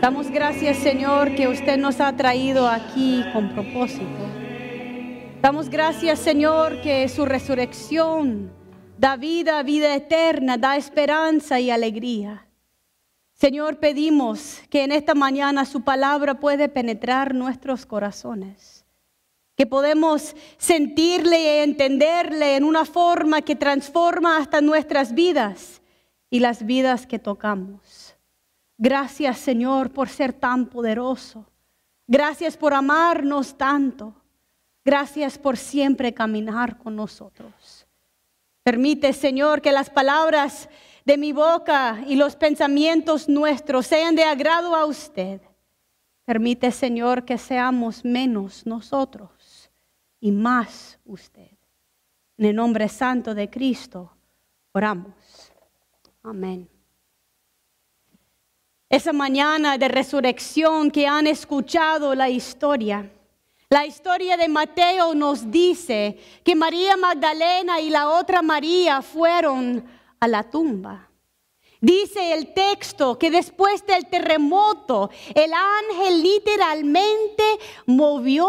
Damos gracias, Señor, que usted nos ha traído aquí con propósito. Damos gracias, Señor, que su resurrección da vida, vida eterna, da esperanza y alegría. Señor, pedimos que en esta mañana su palabra puede penetrar nuestros corazones, que podemos sentirle y entenderle en una forma que transforma hasta nuestras vidas y las vidas que tocamos. Gracias, Señor, por ser tan poderoso. Gracias por amarnos tanto. Gracias por siempre caminar con nosotros. Permite, Señor, que las palabras de mi boca y los pensamientos nuestros sean de agrado a usted. Permite, Señor, que seamos menos nosotros y más usted. En el nombre santo de Cristo oramos. Amén. Esa mañana de resurrección que han escuchado la historia la historia de Mateo nos dice que María Magdalena y la otra María fueron a la tumba. Dice el texto que después del terremoto el ángel literalmente movió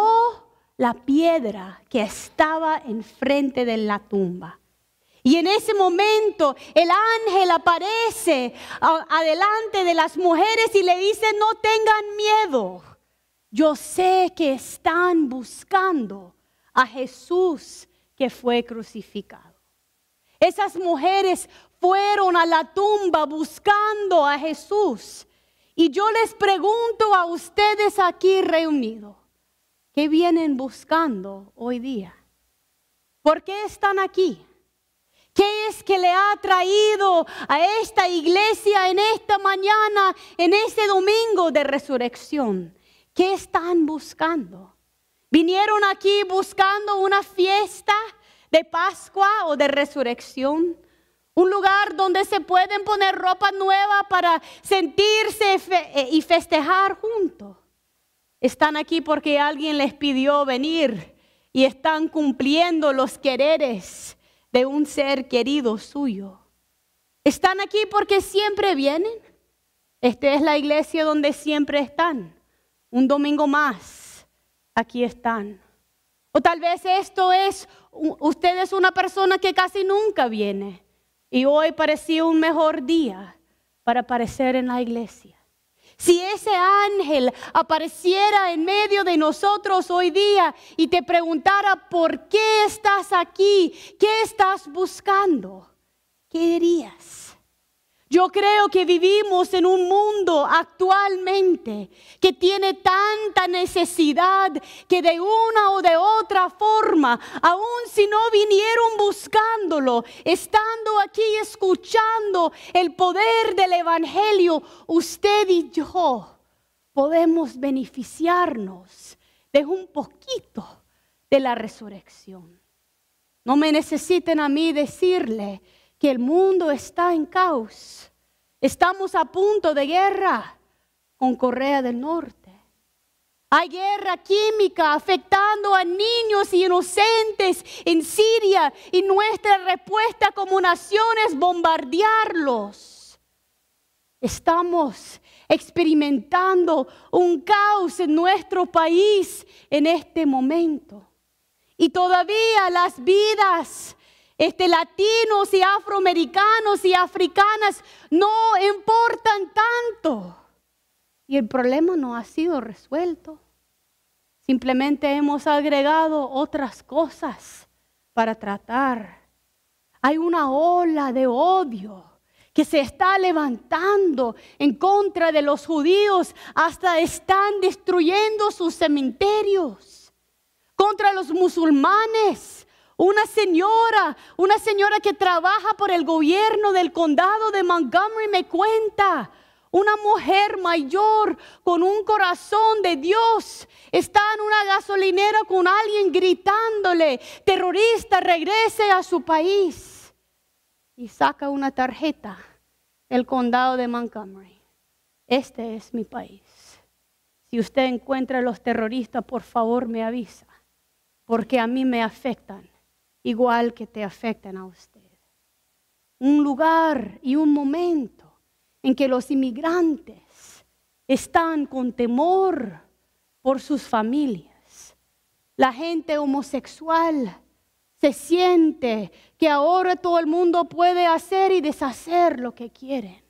la piedra que estaba enfrente de la tumba. Y en ese momento el ángel aparece adelante de las mujeres y le dice, no tengan miedo. Yo sé que están buscando a Jesús que fue crucificado. Esas mujeres fueron a la tumba buscando a Jesús. Y yo les pregunto a ustedes aquí reunidos, ¿qué vienen buscando hoy día? ¿Por qué están aquí? ¿Qué es que le ha traído a esta iglesia en esta mañana, en este domingo de resurrección? ¿Qué están buscando? ¿Vinieron aquí buscando una fiesta de Pascua o de resurrección? Un lugar donde se pueden poner ropa nueva para sentirse eh, y festejar juntos. Están aquí porque alguien les pidió venir y están cumpliendo los quereres de un ser querido suyo. Están aquí porque siempre vienen. Esta es la iglesia donde siempre están un domingo más, aquí están. O tal vez esto es, usted es una persona que casi nunca viene y hoy parecía un mejor día para aparecer en la iglesia. Si ese ángel apareciera en medio de nosotros hoy día y te preguntara por qué estás aquí, qué estás buscando, ¿qué dirías? Yo creo que vivimos en un mundo actualmente que tiene tanta necesidad que de una o de otra forma, aun si no vinieron buscándolo, estando aquí escuchando el poder del Evangelio, usted y yo podemos beneficiarnos de un poquito de la resurrección. No me necesiten a mí decirle que el mundo está en caos. Estamos a punto de guerra con Corea del Norte. Hay guerra química afectando a niños inocentes en Siria y nuestra respuesta como nación es bombardearlos. Estamos experimentando un caos en nuestro país en este momento. Y todavía las vidas este, latinos y afroamericanos y africanas no importan tanto. Y el problema no ha sido resuelto. Simplemente hemos agregado otras cosas para tratar. Hay una ola de odio que se está levantando en contra de los judíos, hasta están destruyendo sus cementerios, contra los musulmanes, una señora, una señora que trabaja por el gobierno del condado de Montgomery me cuenta. Una mujer mayor con un corazón de Dios está en una gasolinera con alguien gritándole, terrorista, regrese a su país. Y saca una tarjeta, el condado de Montgomery. Este es mi país. Si usted encuentra a los terroristas, por favor me avisa, porque a mí me afectan igual que te afectan a usted. Un lugar y un momento en que los inmigrantes están con temor por sus familias. La gente homosexual se siente que ahora todo el mundo puede hacer y deshacer lo que quieren.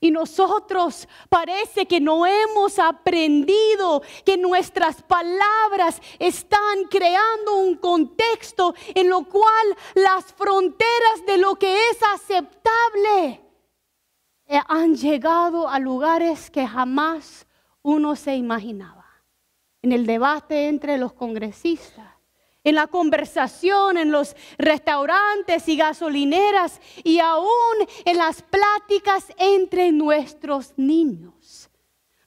Y nosotros parece que no hemos aprendido que nuestras palabras están creando un contexto en lo cual las fronteras de lo que es aceptable eh, han llegado a lugares que jamás uno se imaginaba. En el debate entre los congresistas, en la conversación, en los restaurantes y gasolineras y aún en las pláticas entre nuestros niños.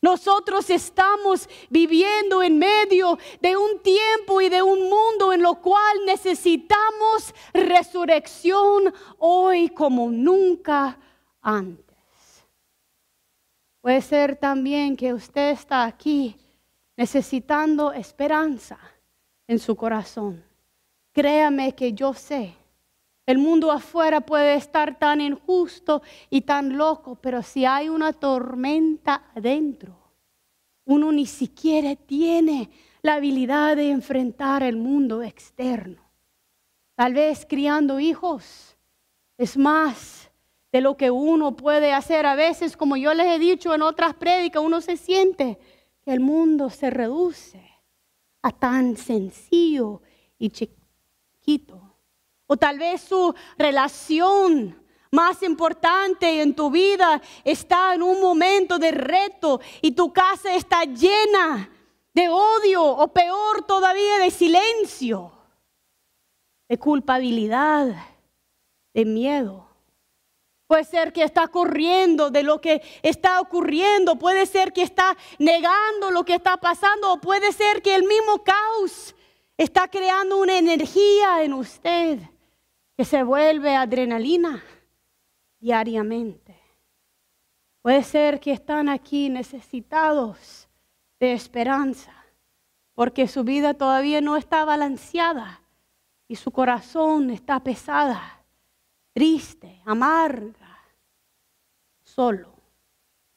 Nosotros estamos viviendo en medio de un tiempo y de un mundo en lo cual necesitamos resurrección hoy como nunca antes. Puede ser también que usted está aquí necesitando esperanza en su corazón. Créame que yo sé. El mundo afuera puede estar tan injusto y tan loco, pero si hay una tormenta adentro, uno ni siquiera tiene la habilidad de enfrentar el mundo externo. Tal vez criando hijos es más de lo que uno puede hacer. A veces, como yo les he dicho en otras prédicas, uno se siente que el mundo se reduce a tan sencillo y chiquito. O tal vez su relación más importante en tu vida está en un momento de reto y tu casa está llena de odio o peor todavía de silencio, de culpabilidad, de miedo. Puede ser que está corriendo de lo que está ocurriendo, puede ser que está negando lo que está pasando, o puede ser que el mismo caos está creando una energía en usted que se vuelve adrenalina diariamente. Puede ser que están aquí necesitados de esperanza, porque su vida todavía no está balanceada y su corazón está pesada triste, amarga, solo.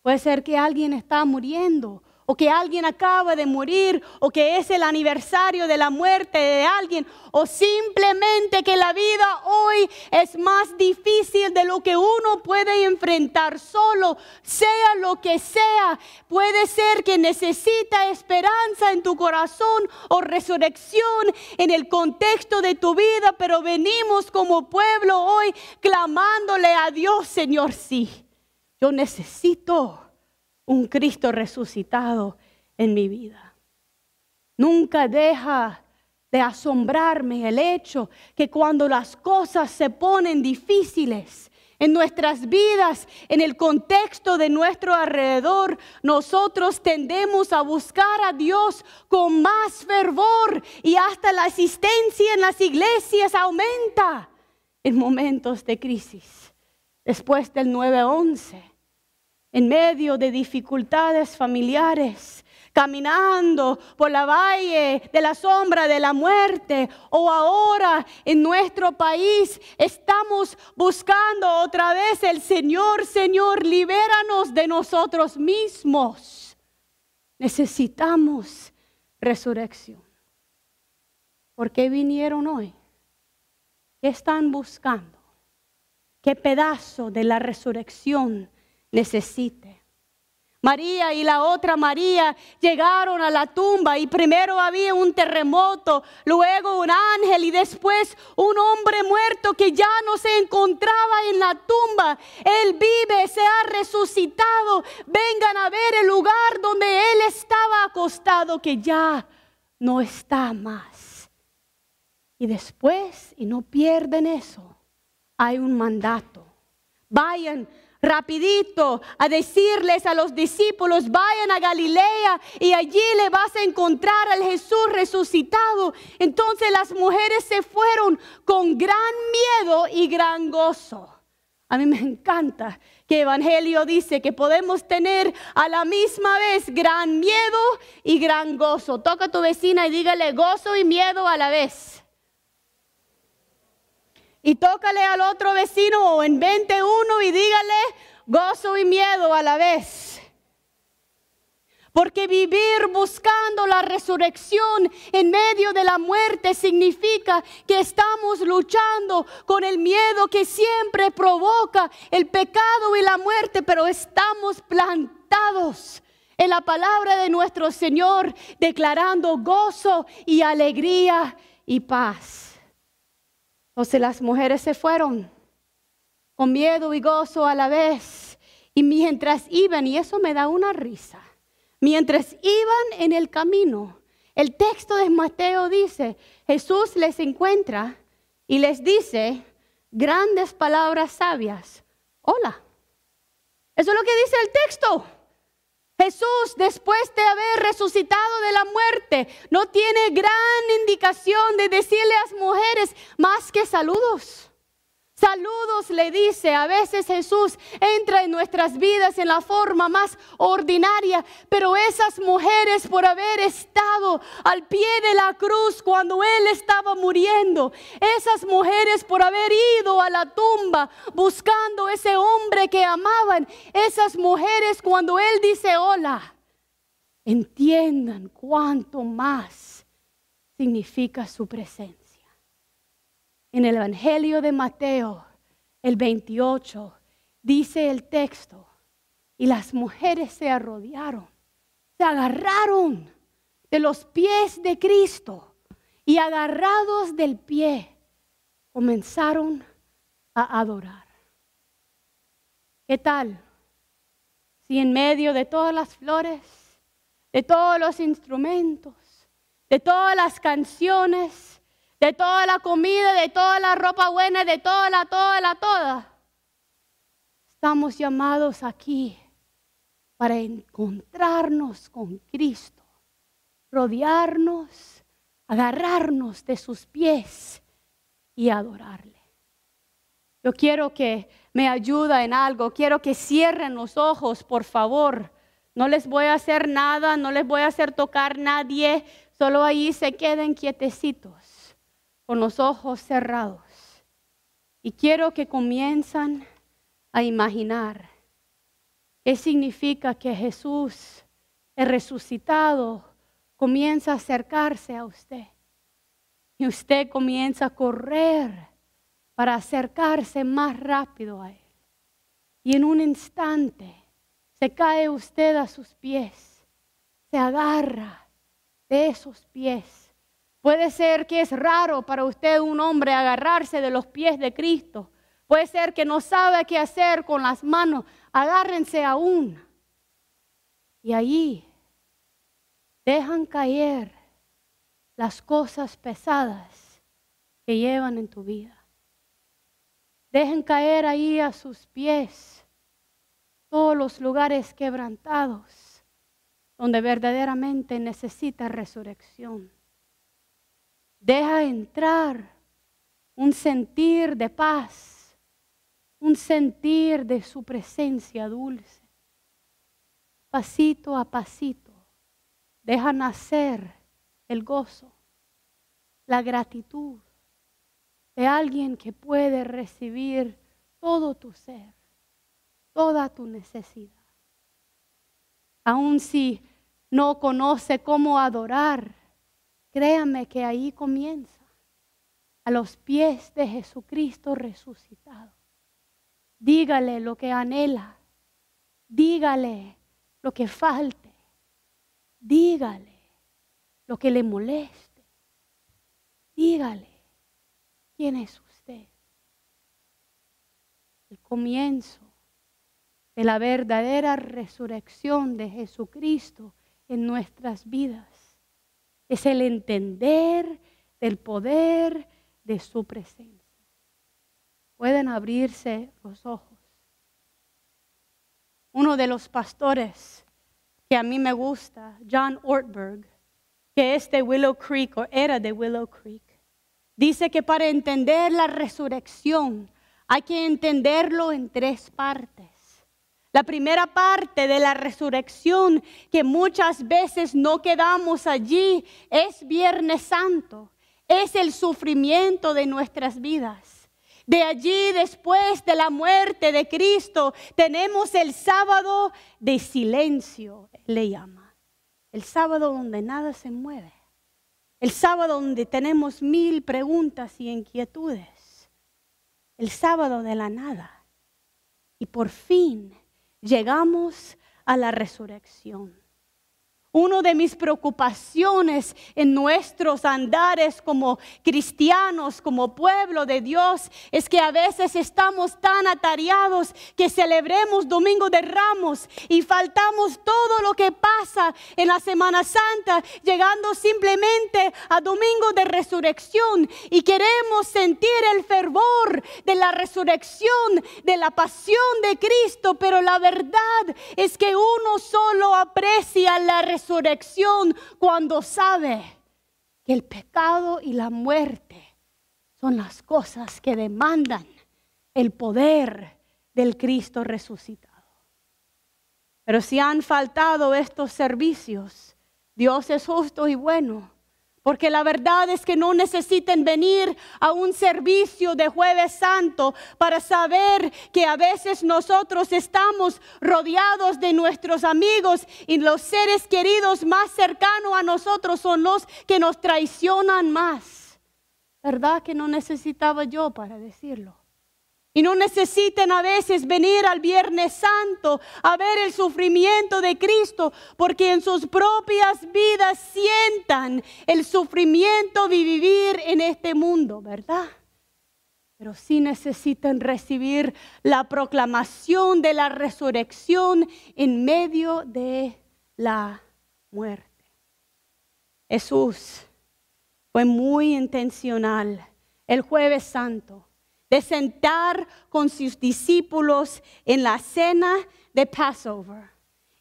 Puede ser que alguien está muriendo o que alguien acaba de morir, o que es el aniversario de la muerte de alguien, o simplemente que la vida hoy es más difícil de lo que uno puede enfrentar solo, sea lo que sea. Puede ser que necesita esperanza en tu corazón o resurrección en el contexto de tu vida, pero venimos como pueblo hoy clamándole a Dios, Señor, sí. Yo necesito un Cristo resucitado en mi vida. Nunca deja de asombrarme el hecho que cuando las cosas se ponen difíciles, en nuestras vidas, en el contexto de nuestro alrededor, nosotros tendemos a buscar a Dios con más fervor y hasta la asistencia en las iglesias aumenta en momentos de crisis. Después del 9-11, en medio de dificultades familiares, caminando por la valle de la sombra de la muerte o ahora en nuestro país estamos buscando otra vez el Señor, Señor, libéranos de nosotros mismos. Necesitamos resurrección. ¿Por qué vinieron hoy? ¿Qué están buscando? ¿Qué pedazo de la resurrección? necesite. María y la otra María llegaron a la tumba y primero había un terremoto, luego un ángel y después un hombre muerto que ya no se encontraba en la tumba. Él vive, se ha resucitado. Vengan a ver el lugar donde él estaba acostado que ya no está más. Y después, y no pierden eso, hay un mandato. Vayan rapidito a decirles a los discípulos, vayan a Galilea y allí le vas a encontrar al Jesús resucitado. Entonces las mujeres se fueron con gran miedo y gran gozo. A mí me encanta que el Evangelio dice que podemos tener a la misma vez gran miedo y gran gozo. Toca a tu vecina y dígale gozo y miedo a la vez. Y tócale al otro vecino o envente uno y dígale gozo y miedo a la vez. Porque vivir buscando la resurrección en medio de la muerte significa que estamos luchando con el miedo que siempre provoca el pecado y la muerte, pero estamos plantados en la palabra de nuestro Señor, declarando gozo y alegría y paz. Entonces las mujeres se fueron con miedo y gozo a la vez. Y mientras iban, y eso me da una risa, mientras iban en el camino, el texto de Mateo dice, Jesús les encuentra y les dice grandes palabras sabias. Hola. Eso es lo que dice el texto. Jesús, después de haber resucitado de la muerte, no tiene gran indicación de decirle a las mujeres más que saludos. Saludos le dice, a veces Jesús entra en nuestras vidas en la forma más ordinaria, pero esas mujeres por haber estado al pie de la cruz cuando Él estaba muriendo, esas mujeres por haber ido a la tumba buscando ese hombre que amaban, esas mujeres cuando Él dice hola, entiendan cuánto más significa su presencia en el Evangelio de Mateo, el 28, dice el texto, y las mujeres se arrodillaron, se agarraron de los pies de Cristo y agarrados del pie, comenzaron a adorar. ¿Qué tal? Si en medio de todas las flores, de todos los instrumentos, de todas las canciones, de toda la comida, de toda la ropa buena, de toda la, toda la, toda. Estamos llamados aquí para encontrarnos con Cristo, rodearnos, agarrarnos de sus pies y adorarle. Yo quiero que me ayuda en algo, quiero que cierren los ojos, por favor. No les voy a hacer nada, no les voy a hacer tocar nadie, solo ahí se queden quietecitos con los ojos cerrados. Y quiero que comiencen a imaginar qué significa que Jesús, el resucitado, comienza a acercarse a usted. Y usted comienza a correr para acercarse más rápido a Él. Y en un instante se cae usted a sus pies, se agarra de esos pies Puede ser que es raro para usted un hombre agarrarse de los pies de Cristo. Puede ser que no sabe qué hacer con las manos. Agárrense aún. Y allí dejan caer las cosas pesadas que llevan en tu vida. Dejen caer ahí a sus pies todos los lugares quebrantados donde verdaderamente necesita resurrección. Deja entrar un sentir de paz, un sentir de su presencia dulce. Pasito a pasito, deja nacer el gozo, la gratitud de alguien que puede recibir todo tu ser, toda tu necesidad. Aun si no conoce cómo adorar, Créame que ahí comienza, a los pies de Jesucristo resucitado. Dígale lo que anhela, dígale lo que falte, dígale lo que le moleste, dígale quién es usted. El comienzo de la verdadera resurrección de Jesucristo en nuestras vidas es el entender del poder de su presencia. Pueden abrirse los ojos. Uno de los pastores que a mí me gusta, John Ortberg, que es de Willow Creek o era de Willow Creek, dice que para entender la resurrección hay que entenderlo en tres partes. La primera parte de la resurrección, que muchas veces no quedamos allí, es Viernes Santo, es el sufrimiento de nuestras vidas. De allí, después de la muerte de Cristo, tenemos el sábado de silencio, le llama. El sábado donde nada se mueve. El sábado donde tenemos mil preguntas y inquietudes. El sábado de la nada. Y por fin llegamos a la resurrección. Una de mis preocupaciones en nuestros andares como cristianos, como pueblo de Dios, es que a veces estamos tan atareados que celebremos Domingo de Ramos y faltamos todo lo que pasa en la Semana Santa, llegando simplemente a Domingo de Resurrección y queremos sentir el fervor de la resurrección, de la pasión de Cristo, pero la verdad es que uno solo aprecia la resurrección resurrección cuando sabe que el pecado y la muerte son las cosas que demandan el poder del Cristo resucitado. Pero si han faltado estos servicios, Dios es justo y bueno porque la verdad es que no necesiten venir a un servicio de jueves santo para saber que a veces nosotros estamos rodeados de nuestros amigos y los seres queridos más cercanos a nosotros son los que nos traicionan más. ¿Verdad que no necesitaba yo para decirlo? Y no necesitan a veces venir al Viernes Santo a ver el sufrimiento de Cristo, porque en sus propias vidas sientan el sufrimiento de vivir en este mundo, ¿verdad? Pero sí necesitan recibir la proclamación de la resurrección en medio de la muerte. Jesús fue muy intencional el jueves santo de sentar con sus discípulos en la cena de Passover.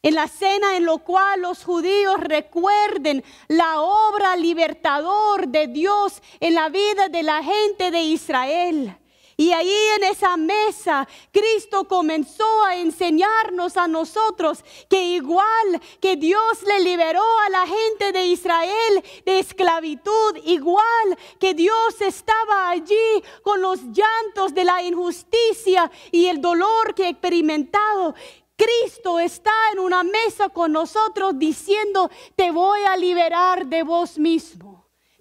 En la cena en la cual los judíos recuerden la obra libertador de Dios en la vida de la gente de Israel. Y ahí en esa mesa, Cristo comenzó a enseñarnos a nosotros que igual que Dios le liberó a la gente de Israel de esclavitud, igual que Dios estaba allí con los llantos de la injusticia y el dolor que experimentado, Cristo está en una mesa con nosotros diciendo, te voy a liberar de vos mismo.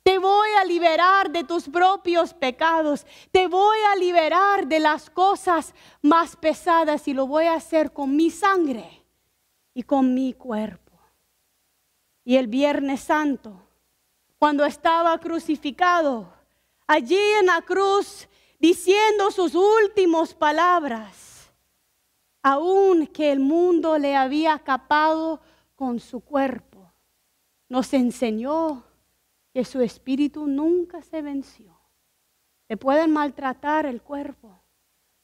Te voy a liberar de tus propios pecados. Te voy a liberar de las cosas más pesadas y lo voy a hacer con mi sangre y con mi cuerpo. Y el Viernes Santo, cuando estaba crucificado, allí en la cruz, diciendo sus últimas palabras, aun que el mundo le había capado con su cuerpo, nos enseñó que su espíritu nunca se venció. Te pueden maltratar el cuerpo,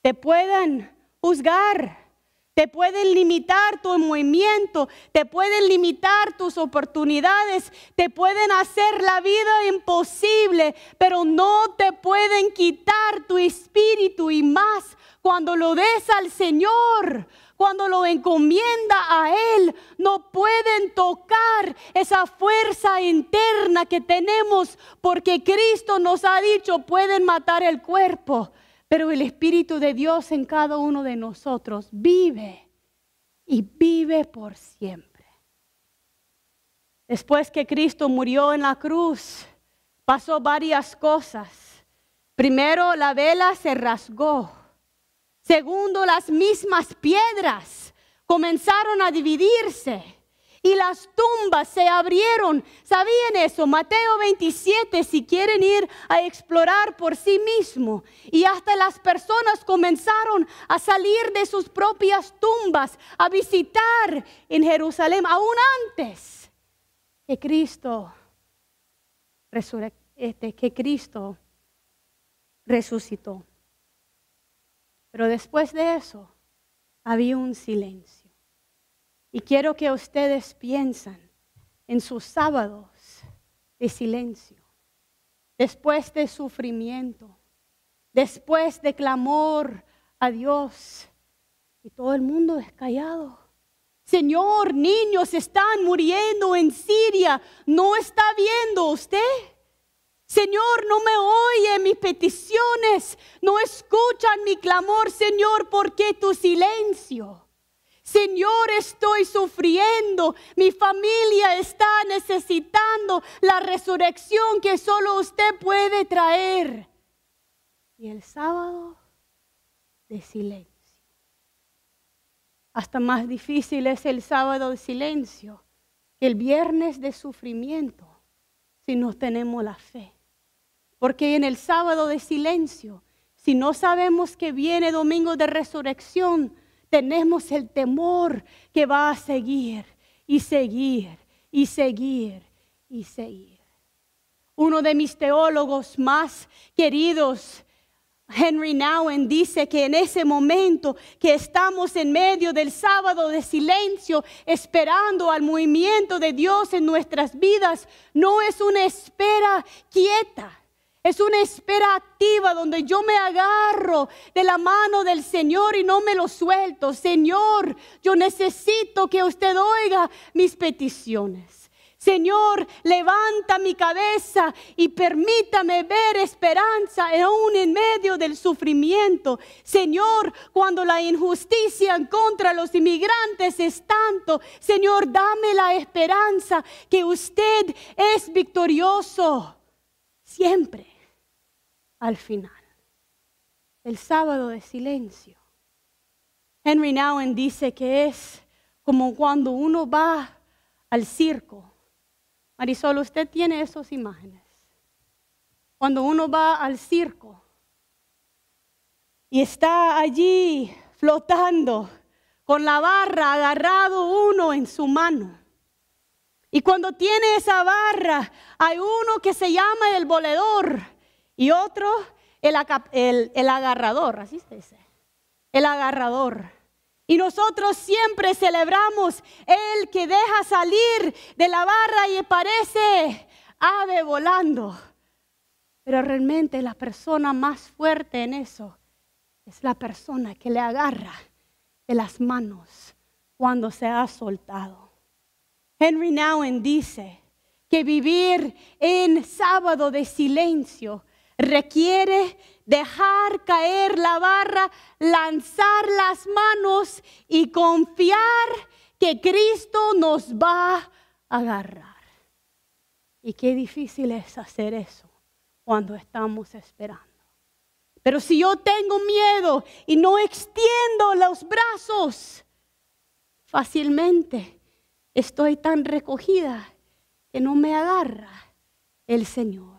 te pueden juzgar, te pueden limitar tu movimiento, te pueden limitar tus oportunidades, te pueden hacer la vida imposible, pero no te pueden quitar tu espíritu y más cuando lo des al Señor cuando lo encomienda a Él, no pueden tocar esa fuerza interna que tenemos porque Cristo nos ha dicho, pueden matar el cuerpo, pero el Espíritu de Dios en cada uno de nosotros vive y vive por siempre. Después que Cristo murió en la cruz, pasó varias cosas. Primero la vela se rasgó Segundo, las mismas piedras comenzaron a dividirse y las tumbas se abrieron. ¿Sabían eso? Mateo 27, si quieren ir a explorar por sí mismo. Y hasta las personas comenzaron a salir de sus propias tumbas, a visitar en Jerusalén, aún antes que Cristo, este, que Cristo resucitó. Pero después de eso, había un silencio. Y quiero que ustedes piensen en sus sábados de silencio, después de sufrimiento, después de clamor a Dios. Y todo el mundo es callado. Señor, niños están muriendo en Siria. ¿No está viendo usted? Señor, no me oye mis peticiones, no escuchan mi clamor, Señor, porque tu silencio. Señor, estoy sufriendo, mi familia está necesitando la resurrección que solo usted puede traer. Y el sábado de silencio. Hasta más difícil es el sábado de silencio que el viernes de sufrimiento si no tenemos la fe. Porque en el sábado de silencio, si no sabemos que viene domingo de resurrección, tenemos el temor que va a seguir y seguir y seguir y seguir. Uno de mis teólogos más queridos, Henry Nouwen, dice que en ese momento que estamos en medio del sábado de silencio, esperando al movimiento de Dios en nuestras vidas, no es una espera quieta es una espera activa donde yo me agarro de la mano del Señor y no me lo suelto. Señor, yo necesito que usted oiga mis peticiones. Señor, levanta mi cabeza y permítame ver esperanza aún en medio del sufrimiento. Señor, cuando la injusticia contra los inmigrantes es tanto, Señor, dame la esperanza que usted es victorioso siempre al final. El sábado de silencio. Henry Nouwen dice que es como cuando uno va al circo. Marisol, usted tiene esas imágenes. Cuando uno va al circo y está allí flotando con la barra agarrado uno en su mano. Y cuando tiene esa barra, hay uno que se llama el volador y otro el, agarrador, así se dice, el agarrador. Y nosotros siempre celebramos el que deja salir de la barra y parece ave volando. Pero realmente la persona más fuerte en eso es la persona que le agarra de las manos cuando se ha soltado. Henry Nouwen dice que vivir en sábado de silencio requiere dejar caer la barra, lanzar las manos y confiar que Cristo nos va a agarrar. Y qué difícil es hacer eso cuando estamos esperando. Pero si yo tengo miedo y no extiendo los brazos, fácilmente estoy tan recogida que no me agarra el Señor.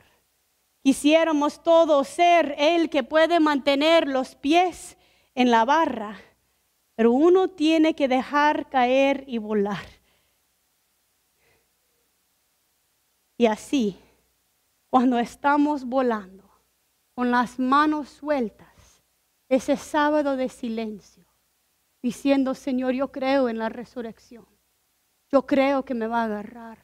Quisiéramos todos ser el que puede mantener los pies en la barra, pero uno tiene que dejar caer y volar. Y así, cuando estamos volando con las manos sueltas, ese sábado de silencio, diciendo, Señor, yo creo en la resurrección, yo creo que me va a agarrar,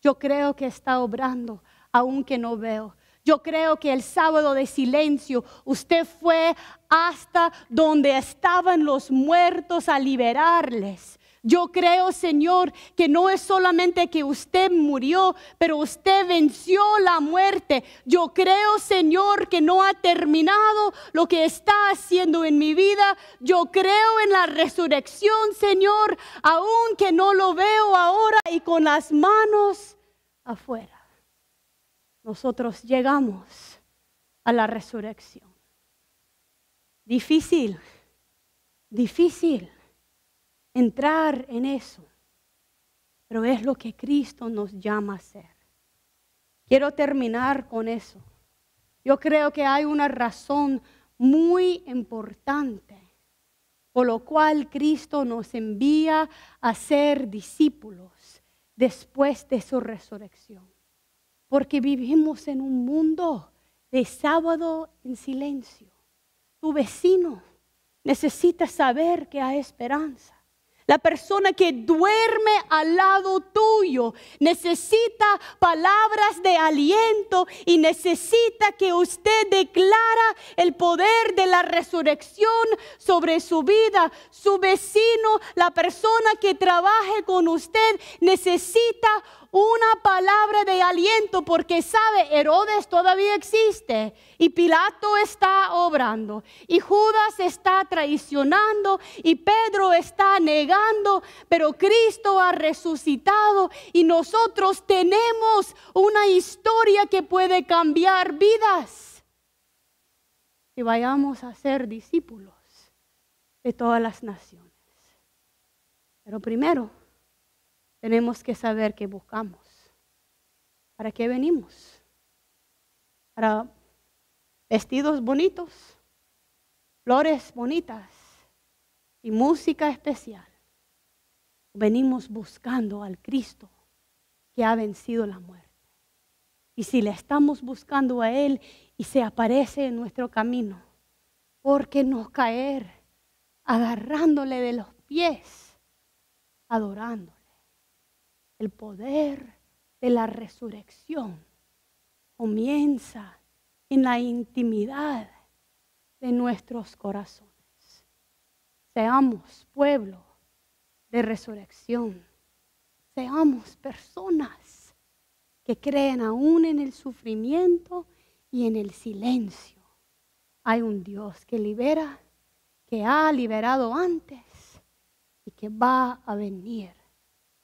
yo creo que está obrando, aunque no veo yo creo que el sábado de silencio usted fue hasta donde estaban los muertos a liberarles. Yo creo, Señor, que no es solamente que usted murió, pero usted venció la muerte. Yo creo, Señor, que no ha terminado lo que está haciendo en mi vida. Yo creo en la resurrección, Señor, aunque no lo veo ahora y con las manos afuera nosotros llegamos a la resurrección. Difícil, difícil entrar en eso, pero es lo que Cristo nos llama a hacer. Quiero terminar con eso. Yo creo que hay una razón muy importante por lo cual Cristo nos envía a ser discípulos después de su resurrección porque vivimos en un mundo de sábado en silencio. Tu vecino necesita saber que hay esperanza. La persona que duerme al lado tuyo necesita palabras de aliento y necesita que usted declara el poder de la resurrección sobre su vida. Su vecino, la persona que trabaje con usted, necesita una palabra de aliento porque sabe, Herodes todavía existe y Pilato está obrando y Judas está traicionando y Pedro está negando, pero Cristo ha resucitado y nosotros tenemos una historia que puede cambiar vidas. Y vayamos a ser discípulos de todas las naciones. Pero primero tenemos que saber qué buscamos. ¿Para qué venimos? ¿Para vestidos bonitos? flores bonitas y música especial. Venimos buscando al Cristo que ha vencido la muerte. Y si le estamos buscando a Él y se aparece en nuestro camino, ¿por qué no caer agarrándole de los pies, adorándole? el poder de la resurrección comienza en la intimidad de nuestros corazones. Seamos pueblo de resurrección. Seamos personas que creen aún en el sufrimiento y en el silencio. Hay un Dios que libera, que ha liberado antes y que va a venir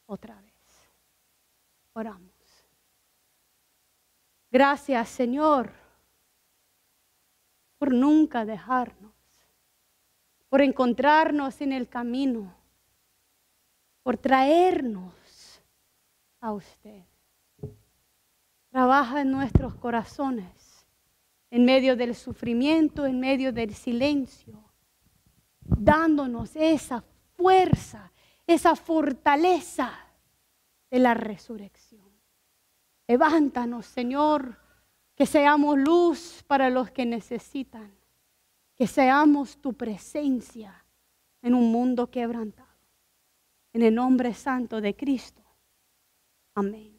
otra vez. Oramos. Gracias, Señor, por nunca dejarnos, por encontrarnos en el camino, por traernos a usted. Trabaja en nuestros corazones, en medio del sufrimiento, en medio del silencio, dándonos esa fuerza, esa fortaleza de la resurrección. Levántanos, Señor, que seamos luz para los que necesitan, que seamos tu presencia en un mundo quebrantado. En el nombre santo de Cristo. Amén.